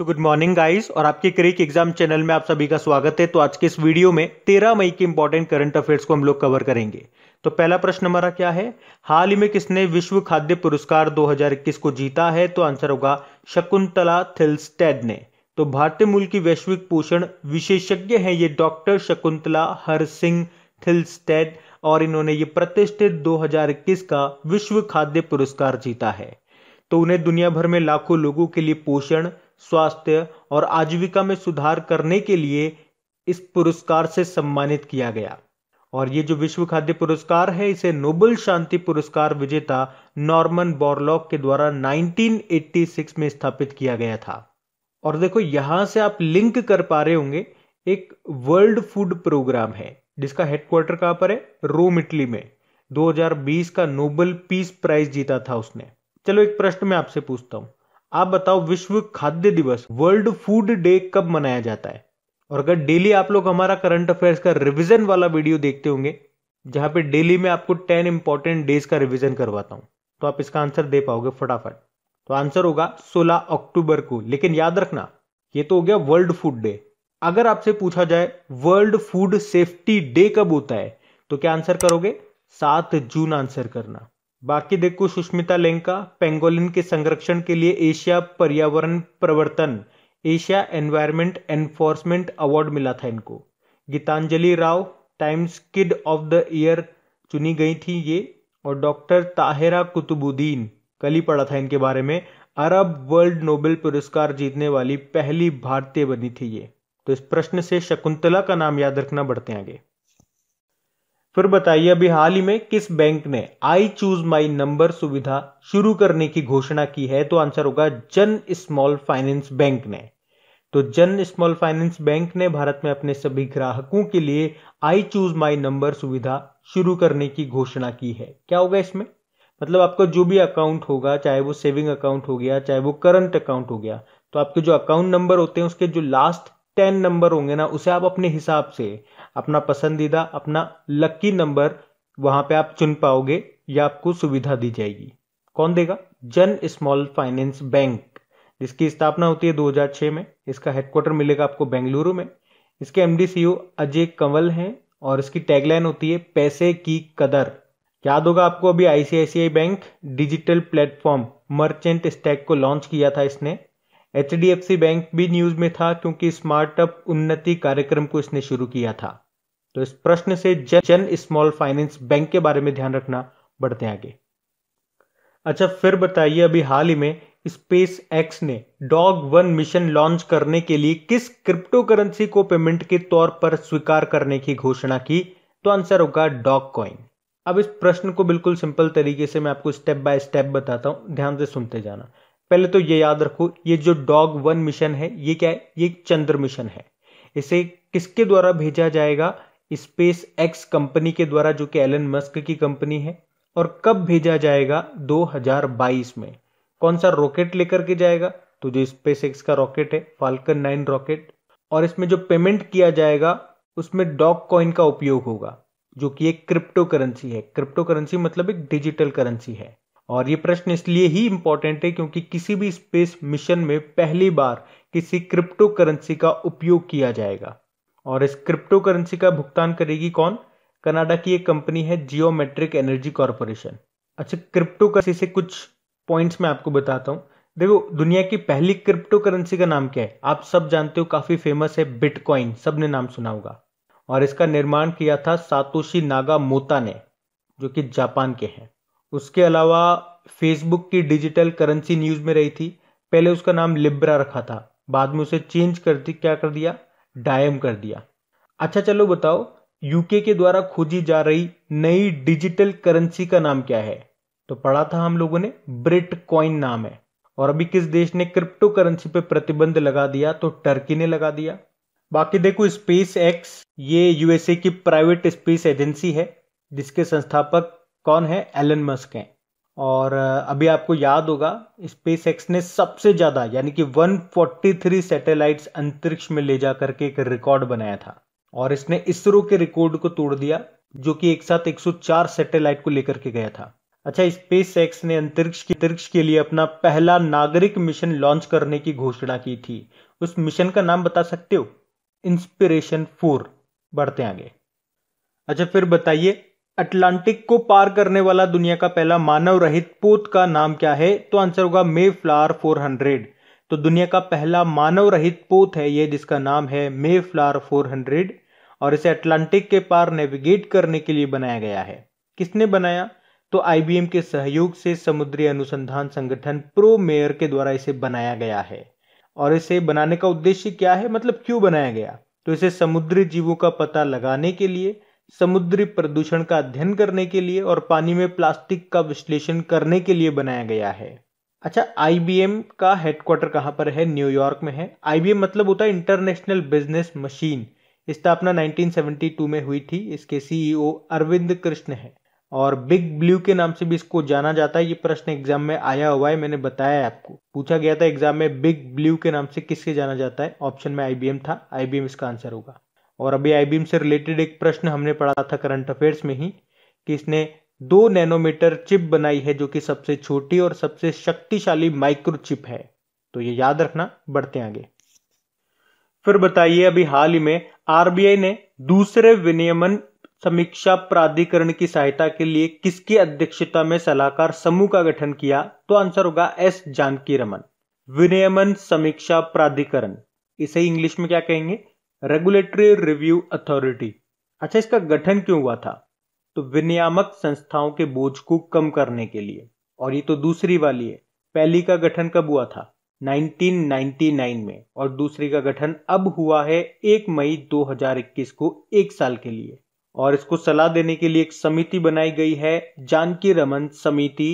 so good morning guys और आपके क्रिक exam channel में आप सभी का स्वागत है तो आज के इस वीडियो में 13 मई के इंपॉर्टेंट करंट अफेयर्स को हम लोग कवर करेंगे तो पहला प्रश्न हमारा क्या है हाल ही में किसने विश्व खाद्य पुरस्कार 2021 को जीता है तो आंसर होगा शकुंतला थिल्स्टेड ने तो भारतीय मूल की वैश्विक पोषण विशेषज्ञ है ये doctor Shakuntala Haraksingh Thilsted और इन्होंने ये प्रतिष्ठित दो का विश्व खाद्य पुरस्कार जीता है तो उन्हें दुनिया भर में लाखों लोगों के लिए पोषण स्वास्थ्य और आजीविका में सुधार करने के लिए इस पुरस्कार से सम्मानित किया गया और ये जो विश्व खाद्य पुरस्कार है इसे नोबल शांति पुरस्कार विजेता नॉर्मन बोरलॉक के द्वारा 1986 में स्थापित किया गया था और देखो यहां से आप लिंक कर पा रहे होंगे एक वर्ल्ड फूड प्रोग्राम है जिसका हेडक्वार्टर कहां पर है रोम इटली में 2020 का नोबल पीस प्राइज जीता था उसने चलो एक प्रश्न मैं आपसे पूछता हूं आप बताओ विश्व खाद्य दिवस वर्ल्ड फूड डे कब मनाया जाता है और अगर डेली आप लोग हमारा करंट अफेयर्स का रिविजन वाला वीडियो देखते होंगे जहां पे डेली मैं आपको टेन इंपॉर्टेंट डेज का रिविजन करवाता हूं तो आप इसका आंसर दे पाओगे फटाफट तो आंसर होगा 16 अक्टूबर को लेकिन याद रखना ये तो हो गया वर्ल्ड फूड डे अगर आपसे पूछा जाए वर्ल्ड फूड सेफ्टी डे कब होता है तो क्या आंसर करोगे सात जून आंसर करना बाकी देखो सुष्मिता लेंका पेंगोलिन के संरक्षण के लिए एशिया पर्यावरण प्रवर्तन एशिया एनवायरमेंट एनफोर्समेंट अवार्ड मिला था इनको Gitanjali Rao Times Kid of the Year चुनी गई थी ये और डॉक्टर ताहिरा कुतुबुद्दीन कल ही पढ़ा था इनके बारे में अरब वर्ल्ड नोबेल पुरस्कार जीतने वाली पहली भारतीय बनी थी ये तो इस प्रश्न से शकुंतला का नाम याद रखना बढ़ते आगे फिर बताइए अभी हाल ही में किस बैंक ने आई चूज माई नंबर सुविधा शुरू करने की घोषणा की है तो आंसर होगा जन स्मॉल फाइनेंस बैंक ने तो जन स्मॉल फाइनेंस बैंक ने भारत में अपने सभी ग्राहकों के लिए आई चूज माई नंबर सुविधा शुरू करने की घोषणा की है क्या होगा इसमें मतलब आपका जो भी अकाउंट होगा चाहे वो सेविंग अकाउंट हो गया चाहे वो करंट अकाउंट हो गया तो आपके जो अकाउंट नंबर होते हैं उसके जो लास्ट टेन नंबर होंगे ना उसे आप अपने हिसाब से अपना पसंदीदा अपना लकी नंबर वहां पे आप चुन पाओगे या आपको सुविधा दी जाएगी कौन देगा जन स्मॉल फाइनेंस बैंक जिसकी स्थापना होती है 2006 में इसका हेडक्वार्टर मिलेगा आपको बेंगलुरु में इसके MD CEO e Ajay Kanwal हैं और इसकी टैगलाइन होती है पैसे की कदर याद होगा आपको अभी ICICI bank digital platform merchant stack को लॉन्च किया था इसने एच बैंक भी न्यूज में था क्योंकि स्मार्टअप उन्नति कार्यक्रम को इसने शुरू किया था तो इस प्रश्न से जन स्मॉल फाइनेंस बैंक के बारे में ध्यान रखना बढ़ते आगे अच्छा फिर बताइए अभी हाल ही में स्पेस एक्स ने डॉग वन मिशन लॉन्च करने के लिए किस क्रिप्टो करेंसी को पेमेंट के तौर पर स्वीकार करने की घोषणा की तो आंसर होगा डॉग कॉइन अब इस प्रश्न को बिल्कुल सिंपल तरीके से मैं आपको स्टेप बाय स्टेप बताता हूं ध्यान से सुनते जाना पहले तो ये याद रखो ये जो डॉग वन मिशन है ये क्या है ये चंद्र मिशन है इसे किसके द्वारा भेजा जाएगा स्पेस एक्स कंपनी के द्वारा जो कि एलन मस्क की कंपनी है और कब भेजा जाएगा 2022 में कौन सा रॉकेट लेकर के जाएगा तो जो स्पेस एक्स का रॉकेट है फाल्कन नाइन रॉकेट और इसमें जो पेमेंट किया जाएगा उसमें डॉग कॉइन का उपयोग होगा जो कि एक क्रिप्टो करेंसी है क्रिप्टो करेंसी मतलब एक डिजिटल करेंसी है और ये प्रश्न इसलिए ही इम्पोर्टेंट है क्योंकि किसी भी स्पेस मिशन में पहली बार किसी क्रिप्टो करेंसी का उपयोग किया जाएगा और इस क्रिप्टो करेंसी का भुगतान करेगी कौन कनाडा की एक कंपनी है जियोमेट्रिक एनर्जी कॉरपोरेशन अच्छा क्रिप्टो करेंसी से कुछ पॉइंट्स मैं आपको बताता हूँ देखो दुनिया की पहली क्रिप्टो करेंसी का नाम क्या है आप सब जानते हो काफ़ी फेमस है बिटकॉइन सब ने नाम सुना होगा और इसका निर्माण किया था सातोशी नागा मोता ने जो कि जापान के हैं उसके अलावा फेसबुक की डिजिटल करेंसी न्यूज़ में रही थी पहले उसका नाम लिब्रा रखा था बाद में उसे चेंज कर क्या कर दिया डायम कर दिया अच्छा चलो बताओ यूके के द्वारा खोजी जा रही नई डिजिटल करेंसी का नाम क्या है तो पढ़ा था हम लोगों ने ब्रिट कॉइन नाम है और अभी किस देश ने क्रिप्टो करेंसी पर प्रतिबंध लगा दिया तो टर्की ने लगा दिया बाकी देखो स्पेस एक्स ये यूएसए की प्राइवेट स्पेस एजेंसी है जिसके संस्थापक कौन है एलन मस्क हैं और अभी आपको याद होगा स्पेस एक्स ने सबसे ज़्यादा यानी कि 143 सैटेलाइट्स अंतरिक्ष में ले जा करके एक रिकॉर्ड बनाया था और इसने इसरो के रिकॉर्ड को तोड़ दिया जो कि एक साथ 104 सैटेलाइट को लेकर के गया था अच्छा स्पेस एक्स ने अंतरिक्ष के अंतरिक्ष के लिए अपना पहला नागरिक मिशन लॉन्च करने की घोषणा की थी उस मिशन का नाम बता सकते हो इंस्पिरेशन फोर बढ़ते आगे अच्छा फिर बताइए अटलांटिक को पार करने वाला दुनिया का पहला मानव रहित पोत का नाम क्या है तो आंसर होगा मे फ्लावर फोर हंड्रेड तो दुनिया का पहला मानव रहित पोत है ये जिसका नाम है मे फ्लावर फोर हंड्रेड और इसे अटलांटिक के पार नेविगेट करने के लिए बनाया गया है किसने बनाया तो आईबीएम के सहयोग से समुद्री अनुसंधान संगठन प्रो मेयर के द्वारा इसे बनाया गया है और इसे बनाने का उद्देश्य क्या है मतलब क्यों बनाया गया तो इसे समुद्री जीवों का पता लगाने के लिए समुद्री प्रदूषण का अध्ययन करने के लिए और पानी में प्लास्टिक का विश्लेषण करने के लिए बनाया गया है अच्छा आईबीएम का हेडक्वार्टर कहाँ पर है न्यूयॉर्क में है आईबीएम मतलब होता है इंटरनेशनल बिजनेस मशीन स्थापना 1972 में हुई थी इसके सीईओ e अरविंद कृष्ण है और बिग ब्लू के नाम से भी इसको जाना जाता है ये प्रश्न एग्जाम में आया हुआ है मैंने बताया आपको पूछा गया था एग्जाम में बिग ब्लू के नाम से किससे जाना जाता है ऑप्शन में आईबीएम था आईबीएम इसका आंसर होगा और अभी आई से रिलेटेड एक प्रश्न हमने पढ़ा था करंट अफेयर्स में ही कि इसने दो नैनोमीटर चिप बनाई है जो कि सबसे छोटी और सबसे शक्तिशाली माइक्रोचिप है तो ये याद रखना बढ़ते आगे फिर बताइए अभी हाल ही में आरबीआई ने दूसरे विनियमन समीक्षा प्राधिकरण की सहायता के लिए किसकी अध्यक्षता में सलाहकार समूह का गठन किया तो आंसर होगा एस जानकी रमन विनियमन समीक्षा प्राधिकरण इसे इंग्लिश में क्या कहेंगे रेगुलेटरी रिव्यू अथॉरिटी अच्छा इसका गठन क्यों हुआ था तो विनियामक संस्थाओं के बोझ को कम करने के लिए और ये तो दूसरी वाली है पहली का गठन कब हुआ था 1999 में और दूसरी का गठन अब हुआ है 1 मई 2021 को एक साल के लिए और इसको सलाह देने के लिए एक समिति बनाई गई है जानकी रमन समिति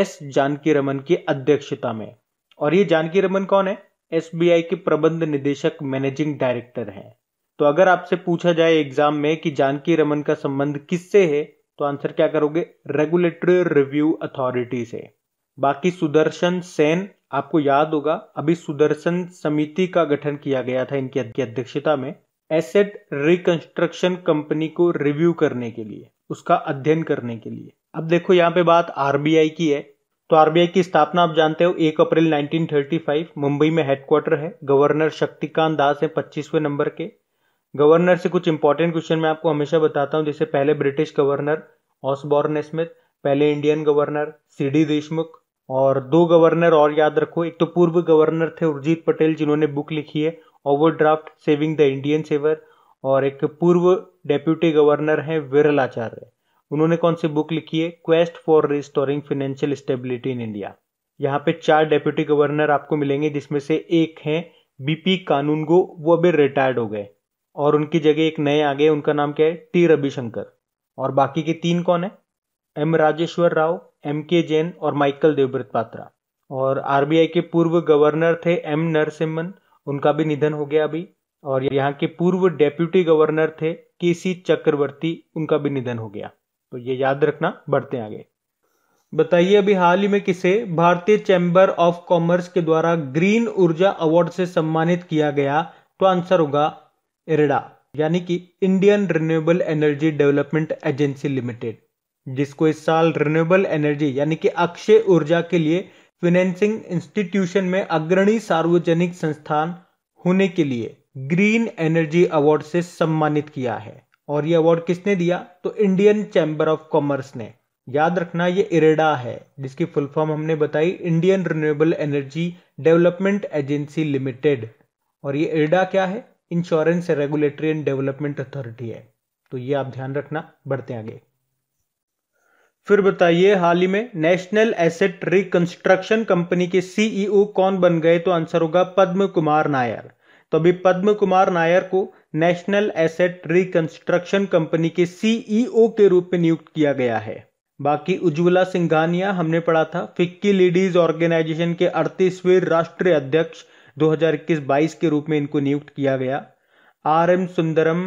एस जानकी रमन की अध्यक्षता में और ये जानकी रमन कौन है एसबीआई के प्रबंध निदेशक मैनेजिंग डायरेक्टर हैं तो अगर आपसे पूछा जाए एग्जाम में कि जानकी रमन का संबंध किससे है तो आंसर क्या करोगे रेगुलेटरी रिव्यू अथॉरिटी से बाकी सुदर्शन सेन आपको याद होगा अभी सुदर्शन समिति का गठन किया गया था इनकी अध्यक्षता में एसेट रिकंस्ट्रक्शन कंपनी को रिव्यू करने के लिए उसका अध्ययन करने के लिए अब देखो यहाँ पे बात आरबीआई की है तो आरबीआई की स्थापना आप जानते हो एक अप्रैल 1935 मुंबई में हेडक्वार्टर है गवर्नर शक्तिकांत दास है पच्चीसवें नंबर के गवर्नर से कुछ इंपॉर्टेंट क्वेश्चन मैं आपको हमेशा बताता हूँ जैसे पहले ब्रिटिश गवर्नर ऑसबॉर्न स्मिथ पहले Indian governor C D Deshmukh और दो गवर्नर और याद रखो एक तो पूर्व गवर्नर थे उर्जीत पटेल जिन्होंने बुक लिखी है Overdraft Saving the Indian Saver और एक पूर्व डेप्यूटी गवर्नर हैं विरलाचार्य उन्होंने कौन सी बुक लिखी है Quest for Restoring Financial Stability in India यहाँ पे चार डेप्यूटी गवर्नर आपको मिलेंगे जिसमें से एक हैं बीपी कानूनगो वो अभी रिटायर्ड हो गए और उनकी जगह एक नए आ गए उनका नाम क्या है टी रविशंकर और बाकी के तीन कौन है एम राजेश्वर राव एम के जैन और माइकल देवव्रत पात्रा और आरबीआई के पूर्व गवर्नर थे एम नरसिम्हन उनका भी निधन हो गया अभी और यहाँ के पूर्व डेप्यूटी गवर्नर थे के सी चक्रवर्ती उनका भी निधन हो गया तो ये याद रखना बढ़ते हैं आगे बताइए अभी हाल ही में किसे भारतीय चैंबर ऑफ कॉमर्स के द्वारा ग्रीन ऊर्जा अवार्ड से सम्मानित किया गया तो आंसर होगा इरेडा यानी कि Indian Renewable Energy Development Agency Limited जिसको इस साल रिन्यूएबल एनर्जी यानी कि अक्षय ऊर्जा के लिए फिनेंसिंग इंस्टीट्यूशन में अग्रणी सार्वजनिक संस्थान होने के लिए ग्रीन एनर्जी अवार्ड से सम्मानित किया है और ये अवार्ड किसने दिया तो इंडियन चैम्बर ऑफ कॉमर्स ने याद रखना ये इरेडा है जिसकी फुल फॉर्म हमने बताई Indian Renewable Energy Development Agency Limited और ये इरेडा क्या है insurance regulatory and development authority है तो ये आप ध्यान रखना बढ़ते आगे फिर बताइए हाल ही में नेशनल एसेट रिकंस्ट्रक्शन कंपनी के सीईओ e कौन बन गए तो आंसर होगा पद्म कुमार नायर तो अभी पद्म कुमार नायर को नेशनल एसेट रिकंस्ट्रक्शन कंपनी के सीईओ के रूप में नियुक्त किया गया है बाकी उज्ज्वला सिंघानिया हमने पढ़ा था फिक्की लेडीज ऑर्गेनाइजेशन के अड़तीसवें राष्ट्रीय अध्यक्ष 2021-22 के रूप में इनको नियुक्त किया गया आर एम सुंदरम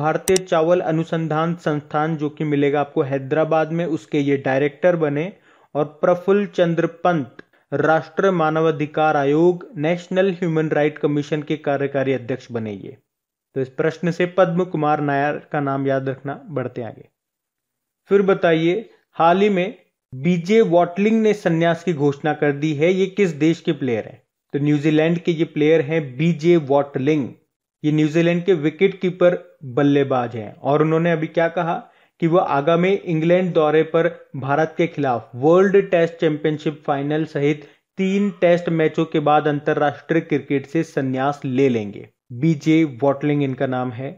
भारतीय चावल अनुसंधान संस्थान जो कि मिलेगा आपको हैदराबाद में उसके ये डायरेक्टर बने और प्रफुल्ल चंद्र पंत राष्ट्र मानवाधिकार आयोग नेशनल ह्यूमन राइट कमीशन के कार्यकारी अध्यक्ष बने ये तो इस प्रश्न से पद्म कुमार नायर का नाम याद रखना बढ़ते आगे फिर बताइए हाल ही में बीजे वॉटलिंग ने संन्यास की घोषणा कर दी है ये किस देश के प्लेयर हैं तो न्यूजीलैंड के ये प्लेयर हैं बीजे वॉटलिंग ये न्यूजीलैंड के विकेट कीपर बल्लेबाज हैं और उन्होंने अभी क्या कहा कि वह आगामी इंग्लैंड दौरे पर भारत के खिलाफ वर्ल्ड टेस्ट चैंपियनशिप फाइनल सहित तीन टेस्ट मैचों के बाद अंतरराष्ट्रीय क्रिकेट से संन्यास ले लेंगे बीजे वॉटलिंग इनका नाम है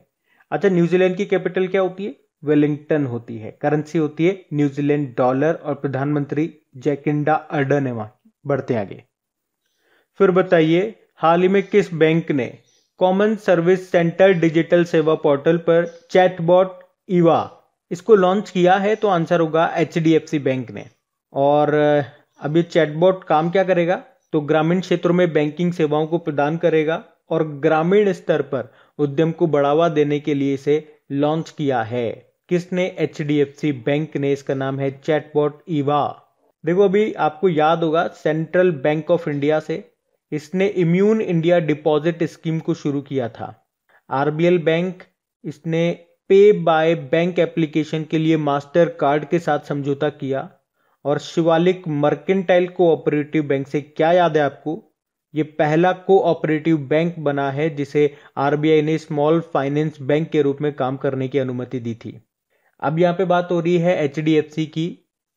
अच्छा न्यूजीलैंड की कैपिटल क्या होती है वेलिंगटन होती है करेंसी होती है न्यूजीलैंड डॉलर और प्रधानमंत्री जैकिंडा अर्डन है वहां बढ़ते आगे फिर बताइए हाल ही में किस बैंक ने common service centre digital Seva portal पर चैटबॉट इवा इसको लॉन्च किया है तो आंसर होगा एच बैंक ने और अभी ये चैटबॉट काम क्या करेगा तो ग्रामीण क्षेत्रों में बैंकिंग सेवाओं को प्रदान करेगा और ग्रामीण स्तर पर उद्यम को बढ़ावा देने के लिए इसे लॉन्च किया है किसने एच बैंक ने इसका नाम है चैटबॉट ईवा देखो अभी आपको याद होगा सेंट्रल बैंक ऑफ इंडिया से इसने इम्यून इंडिया डिपॉजिट स्कीम को शुरू किया था आरबीएल बैंक इसने पे बाय बैंक एप्लीकेशन के लिए मास्टर कार्ड के साथ समझौता किया और शिवालिक मर्केंटाइल कोऑपरेटिव बैंक से क्या याद है आपको ये पहला कोऑपरेटिव बैंक बना है जिसे आरबीआई ने स्मॉल फाइनेंस बैंक के रूप में काम करने की अनुमति दी थी अब यहाँ पे बात हो रही है एच की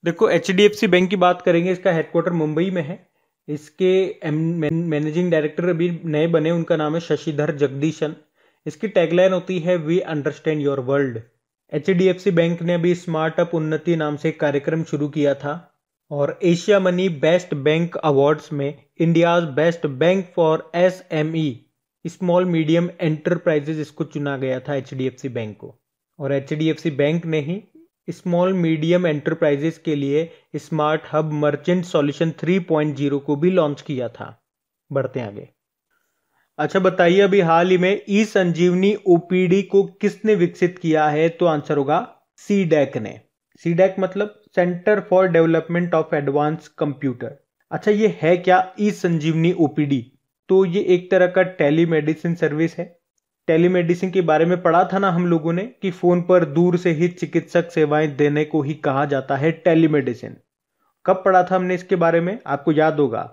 देखो एच बैंक की बात करेंगे इसका हेडक्वार्टर मुंबई में है इसके मैनेजिंग डायरेक्टर अभी नए बने उनका नाम है शशिधर जगदीशन इसकी टैगलाइन होती है we understand your world H bank ने भी स्मार्टअप उन्नति नाम से कार्यक्रम शुरू किया था और Asia Money best bank awards में India's best bank for S M E small medium enterprises इसको चुना गया था एच बैंक को और एच बैंक ने ही स्मॉल मीडियम एंटरप्राइजेस के लिए स्मार्ट हब मर्चेंट सॉल्यूशन 3.0 को भी लॉन्च किया था बढ़ते आगे अच्छा बताइए अभी हाल ही में ई संजीवनी ओपीडी को किसने विकसित किया है तो आंसर होगा सी डेक ने सी डेक मतलब centre for development of advance computer अच्छा ये है क्या ई संजीवनी ओपीडी तो ये एक तरह का टेलीमेडिसिन सर्विस है टेलीमेडिसिन के बारे में पढ़ा था ना हम लोगों ने कि फोन पर दूर से ही चिकित्सक सेवाएं देने को ही कहा जाता है टेलीमेडिसिन कब पढ़ा था हमने इसके बारे में आपको याद होगा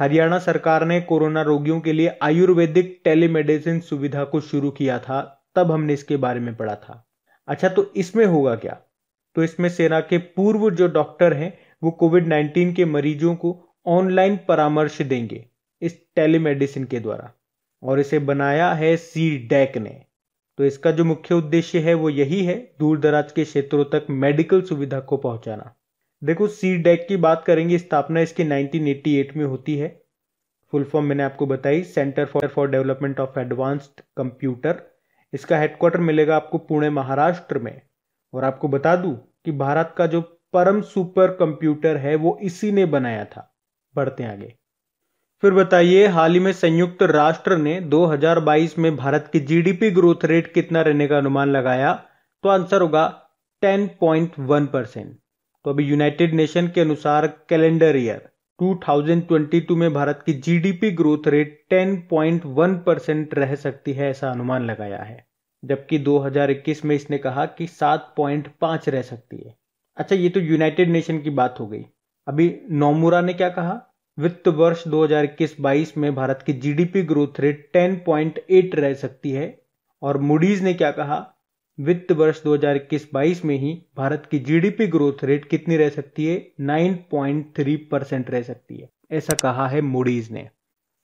हरियाणा सरकार ने कोरोना रोगियों के लिए आयुर्वेदिक टेलीमेडिसिन सुविधा को शुरू किया था तब हमने इसके बारे में पढ़ा था अच्छा तो इसमें होगा क्या तो इसमें सेना के पूर्व जो डॉक्टर हैं वो कोविड 19 के मरीजों को ऑनलाइन परामर्श देंगे इस टेलीमेडिसिन के द्वारा और इसे बनाया है सी डैक e ने तो इसका जो मुख्य उद्देश्य है वो यही है दूर दराज के क्षेत्रों तक मेडिकल सुविधा को पहुंचाना देखो सी डेक की बात करेंगे स्थापना इसकी 1988 में होती है फुल फॉर्म मैंने आपको बताई centre for for development of advanced computer इसका हेडक्वार्टर मिलेगा आपको पुणे महाराष्ट्र में और आपको बता दूं कि भारत का जो परम सुपर कंप्यूटर है वो इसी ने बनाया था बढ़ते आगे फिर बताइए हाल ही में संयुक्त राष्ट्र ने 2022 में भारत की जीडीपी ग्रोथ रेट कितना रहने का अनुमान लगाया तो आंसर होगा 10.1 परसेंट तो अभी यूनाइटेड नेशन के अनुसार कैलेंडर ईयर 2022 में भारत की जीडीपी ग्रोथ रेट 10.1 परसेंट रह सकती है ऐसा अनुमान लगाया है जबकि 2021 में इसने कहा कि 7.5 रह सकती है अच्छा ये तो यूनाइटेड नेशन की बात हो गई अभी नोमुरा ने क्या कहा वित्त वर्ष 2021-22 में भारत की जीडीपी ग्रोथ रेट 10.8 रह सकती है और मुडीज ने क्या कहा वित्त वर्ष 2021-22 में ही भारत की जीडीपी ग्रोथ रेट कितनी रह सकती है 9.3 परसेंट रह सकती है ऐसा कहा है मूडीज ने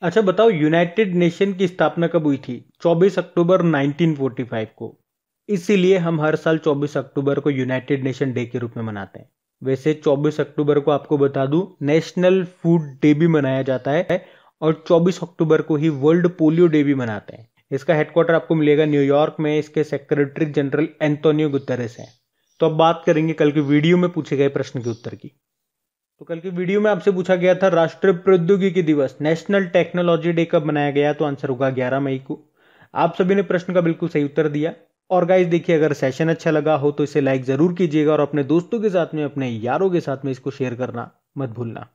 अच्छा बताओ यूनाइटेड नेशन की स्थापना कब हुई थी 24 अक्टूबर 1945 को इसीलिए हम हर साल 24 अक्टूबर को यूनाइटेड नेशन डे के रूप में मनाते हैं वैसे 24 अक्टूबर को आपको बता दूं नेशनल फूड डे भी मनाया जाता है और 24 अक्टूबर को ही वर्ल्ड पोलियो डे भी मनाते हैं इसका हेडक्वार्टर आपको मिलेगा न्यूयॉर्क में इसके सेक्रेटरी जनरल एंटोनियो गुतरेस हैं तो अब बात करेंगे कल के वीडियो में पूछे गए प्रश्न के उत्तर की तो कल के वीडियो में आपसे पूछा गया था राष्ट्रीय प्रौद्योगिकी दिवस नेशनल टेक्नोलॉजी डे कब मनाया गया तो आंसर होगा ग्यारह मई को आप सभी ने प्रश्न का बिल्कुल सही उत्तर दिया और गाइज देखिए अगर सेशन अच्छा लगा हो तो इसे लाइक ज़रूर कीजिएगा और अपने दोस्तों के साथ में अपने यारों के साथ में इसको शेयर करना मत भूलना